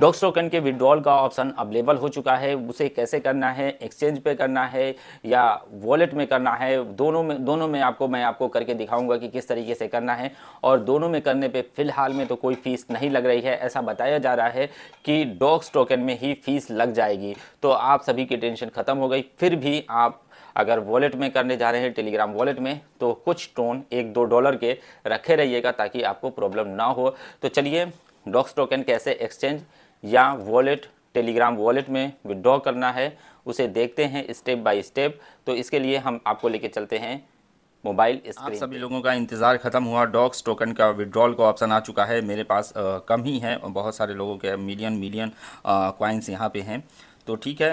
docs token के withdrawal का option available हो चुका है उसे कैसे करना है एक्सचेंज पे करना है या वॉलेट में करना है दोनों में दोनों में आपको मैं आपको करके दिखाऊंगा कि किस तरीके से करना है और दोनों में करने पे फ़िलहाल में तो कोई फ़ीस नहीं लग रही है ऐसा बताया जा रहा है कि डॉक्स टोकन में ही फ़ीस लग जाएगी तो आप सभी की टेंशन ख़त्म हो गई फिर भी आप अगर वॉलेट में करने जा रहे हैं टेलीग्राम वॉलेट में तो कुछ टोन एक दो डॉलर के रखे रहिएगा ताकि आपको प्रॉब्लम ना हो तो चलिए डॉक्स टोकन कैसे एक्सचेंज या वॉलेट टेलीग्राम वॉलेट में विड्रॉ करना है उसे देखते हैं स्टेप बाय स्टेप तो इसके लिए हम आपको लेके चलते हैं मोबाइल आप सभी लोगों का इंतज़ार ख़त्म हुआ डॉक्स टोकन का विड्रॉल का ऑप्शन आ चुका है मेरे पास आ, कम ही है और बहुत सारे लोगों के मिलियन मिलियन क्वाइंस यहाँ पे हैं तो ठीक है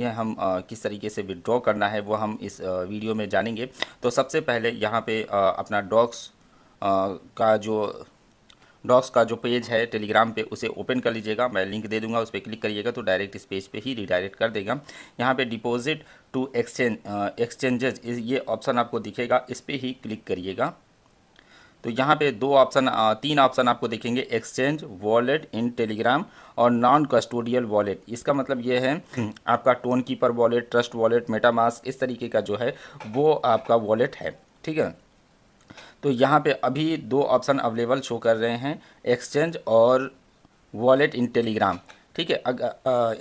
यह हम आ, किस तरीके से विड्रॉ करना है वो हम इस वीडियो में जानेंगे तो सबसे पहले यहाँ पे अपना डॉक्स का जो डॉक्स का जो पेज है टेलीग्राम पे उसे ओपन कर लीजिएगा मैं लिंक दे दूंगा उस पर क्लिक करिएगा तो डायरेक्ट इस पेज पे ही रिडायरेक्ट कर देगा यहाँ पे डिपॉजिट टू एक्सचेंज एक्सचेंजेज ये ऑप्शन आपको दिखेगा इस पर ही क्लिक करिएगा तो यहाँ पे दो ऑप्शन तीन ऑप्शन आपको देखेंगे एक्सचेंज वॉलेट इन टेलीग्राम और नॉन कस्टोडियल वॉलेट इसका मतलब ये है आपका Tonkeeper wallet trust wallet MetaMask इस तरीके का जो है वो आपका वॉलेट है ठीक है तो यहाँ पे अभी दो ऑप्शन अवेलेबल शो कर रहे हैं एक्सचेंज और वॉलेट इन टेलीग्राम ठीक है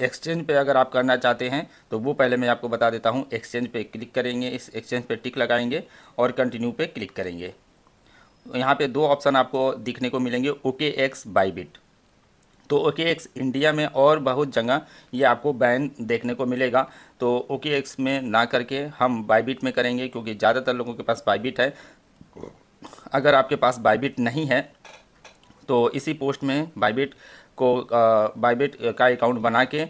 एक्सचेंज पे अगर आप करना चाहते हैं तो वो पहले मैं आपको बता देता हूँ एक्सचेंज पे क्लिक करेंगे इस एक्सचेंज पे टिक लगाएंगे और कंटिन्यू पे क्लिक करेंगे यहाँ पे दो ऑप्शन आपको दिखने को मिलेंगे ओके एक्स बाईबिट तो ओके एक्स इंडिया में और बहुत जगह ये आपको बैन देखने को मिलेगा तो ओके एक्स में ना करके हम बाईबिट में करेंगे क्योंकि ज़्यादातर लोगों के पास बाईबिट है अगर आपके पास बाइबिट नहीं है तो इसी पोस्ट में बाइबिट को बाइबिट का अकाउंट बना के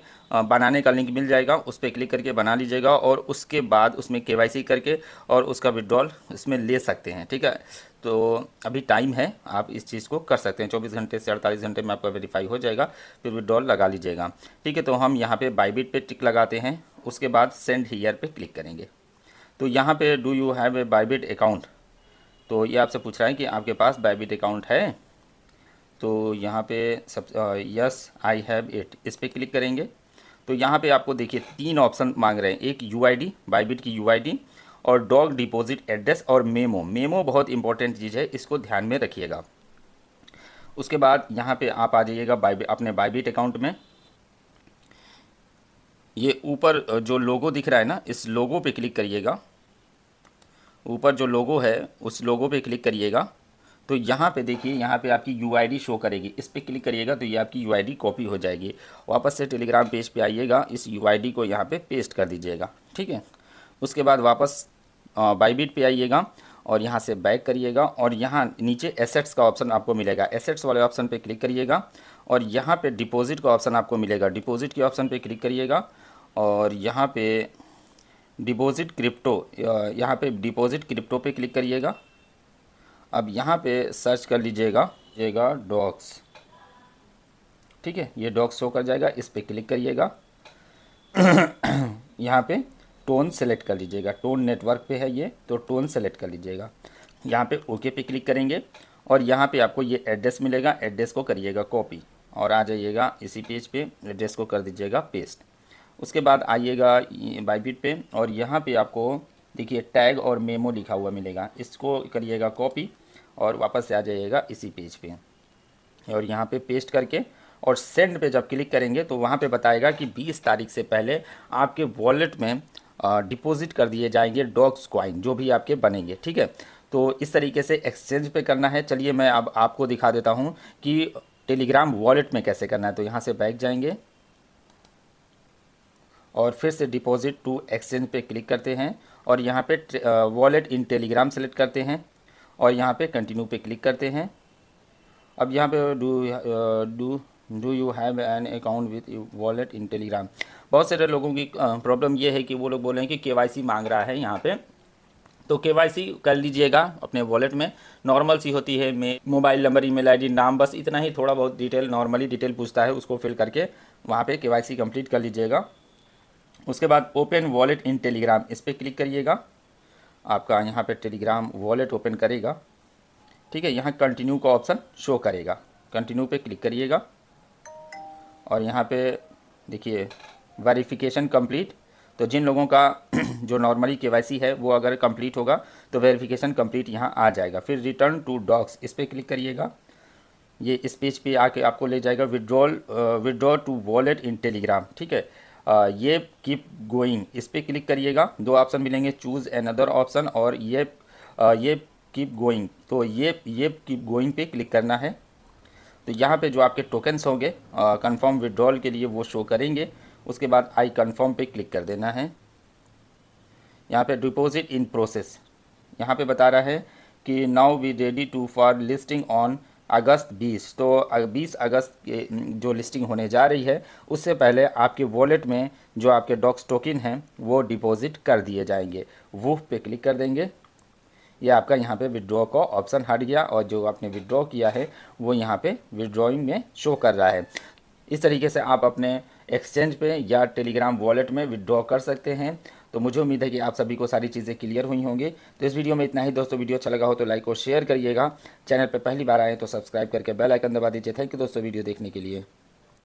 बनाने का लिंक मिल जाएगा उस पर क्लिक करके बना लीजिएगा और उसके बाद उसमें के करके और उसका विड्रॉल इसमें ले सकते हैं ठीक है तो अभी टाइम है आप इस चीज़ को कर सकते हैं 24 घंटे से 48 घंटे में आपका वेरीफाई हो जाएगा फिर विड्रॉल लगा लीजिएगा ठीक है तो हम यहाँ पे बाइबिट पे टिक लगाते हैं उसके बाद सेंड हीयर पर क्लिक करेंगे तो यहाँ पर do you have a Bybit account तो ये आपसे पूछ रहा है कि आपके पास बाइबिट अकाउंट है तो यहाँ पे सब यस आई हैव इट इस पर क्लिक करेंगे तो यहाँ पे आपको देखिए तीन ऑप्शन मांग रहे हैं एक यू आई डी बाईबिट की यू आई डी और डॉग डिपॉजिट एड्रेस और मेमो मेमो बहुत इंपॉर्टेंट चीज़ है इसको ध्यान में रखिएगा उसके बाद यहाँ पे आप आ जाइएगा बाइबि अपने बाइबिट अकाउंट में ये ऊपर जो लोगो दिख रहा है ना इस लोगो पे क्लिक करिएगा ऊपर जो लोगो है उस लोगो पे क्लिक करिएगा तो यहाँ पे देखिए यहाँ पे आपकी यू शो करेगी इस पर क्लिक करिएगा तो ये आपकी यू कॉपी हो जाएगी वापस से टेलीग्राम पेज पे आइएगा इस यू को यहाँ पे पेस्ट कर दीजिएगा ठीक है उसके बाद वापस बाईबीट पे आइएगा और यहाँ से बैक करिएगा और यहाँ नीचे एसेट्स का ऑप्शन आपको मिलेगा एसेट्स वाले ऑप्शन पर क्लिक करिएगा और यहाँ पर डिपोज़िट का ऑप्शन आपको मिलेगा डिपॉजिट के ऑप्शन पर क्लिक करिएगा और यहाँ पर डिपॉजिट क्रिप्टो यहाँ पे डिपॉजिट क्रिप्टो पे क्लिक करिएगा अब यहाँ पे सर्च कर लीजिएगा लीजिएगा डॉक्स ठीक है ये डॉक्स शो कर जाएगा इस पर क्लिक करिएगा यहाँ पे टोन सेलेक्ट कर लीजिएगा टोन नेटवर्क पे है ये तो टोन सेलेक्ट कर लीजिएगा यहाँ पे ओके पे क्लिक करेंगे और यहाँ पे आपको ये एड्रेस मिलेगा एड्रेस को करिएगा कॉपी और आ जाइएगा इसी पेज पे एड्रेस को कर दीजिएगा पेस्ट उसके बाद आइएगा बाइबिट पे और यहाँ पे आपको देखिए टैग और मेमो लिखा हुआ मिलेगा इसको करिएगा कॉपी और वापस से आ जाइएगा इसी पेज पे और यहाँ पे पेस्ट करके और सेंड पे जब क्लिक करेंगे तो वहाँ पे बताएगा कि 20 तारीख से पहले आपके वॉलेट में डिपॉजिट कर दिए जाएंगे डॉग्स क्वाइन जो भी आपके बनेंगे ठीक है तो इस तरीके से एक्सचेंज पे करना है चलिए मैं अब आपको दिखा देता हूँ कि टेलीग्राम वॉलेट में कैसे करना है तो यहाँ से बैग जाएंगे और फिर से डिपॉजिट टू एक्सचेंज पे क्लिक करते हैं और यहाँ पे वॉलेट इन टेलीग्राम सेलेक्ट करते हैं और यहाँ पे कंटिन्यू पे क्लिक करते हैं अब यहाँ पे do do do you have an account with wallet in Telegram बहुत सारे लोगों की प्रॉब्लम ये है कि वो लोग बोल रहे हैं कि के मांग रहा है यहाँ पर तो के कर लीजिएगा अपने वॉलेट में नॉर्मल सी होती है मे मोबाइल नंबर ईमेल आईडी नाम बस इतना ही थोड़ा बहुत डिटेल नॉर्मली डिटेल पूछता है उसको फिल करके वहाँ पे के कंप्लीट कर लीजिएगा उसके बाद ओपन वॉलेट इन टेलीग्राम इस पर क्लिक करिएगा आपका यहाँ पे टेलीग्राम वॉलेट ओपन करेगा ठीक है यहाँ कंटिन्यू का ऑप्शन शो करेगा कंटिन्यू पे क्लिक करिएगा और यहाँ पे देखिए वेरिफिकेशन कंप्लीट तो जिन लोगों का जो नॉर्मली के है वो अगर कंप्लीट होगा तो वेरिफिकेशन कंप्लीट यहाँ आ जाएगा फिर रिटर्न टू डॉक्स इस पर क्लिक करिएगा ये इस पेज पे आके आपको ले जाएगा withdrawal withdraw to wallet in Telegram ठीक है ये कीप गोइंग इस पर क्लिक करिएगा दो ऑप्शन मिलेंगे चूज़ एन अदर ऑप्शन और ये आ, ये कीप गोइंग तो ये ये कीप गोइंग पे क्लिक करना है तो यहाँ पे जो आपके टोकन्स होंगे कंफर्म विड्रॉल के लिए वो शो करेंगे उसके बाद आई कंफर्म पे क्लिक कर देना है यहाँ पे डिपॉजिट इन प्रोसेस यहाँ पे बता रहा है कि now we ready to for listing on August 20 तो 20 अगस्त के जो लिस्टिंग होने जा रही है उससे पहले आपके वॉलेट में जो आपके डॉक्स टोकन हैं वो डिपॉजिट कर दिए जाएंगे वो पे क्लिक कर देंगे ये आपका यहाँ पे विड्रॉ का ऑप्शन हट गया और जो आपने विड्रॉ किया है वो यहाँ पे विड्रॉइंग में शो कर रहा है इस तरीके से आप अपने एक्सचेंज पे या टेलीग्राम वॉलेट में विड्रॉ कर सकते हैं तो मुझे उम्मीद है कि आप सभी को सारी चीज़ें क्लियर हुई होंगी तो इस वीडियो में इतना ही दोस्तों वीडियो अच्छा लगा हो तो लाइक और शेयर करिएगा चैनल पर पहली बार आए तो सब्सक्राइब करके बेल आइकन दबा दीजिए थैंक यू दोस्तों वीडियो देखने के लिए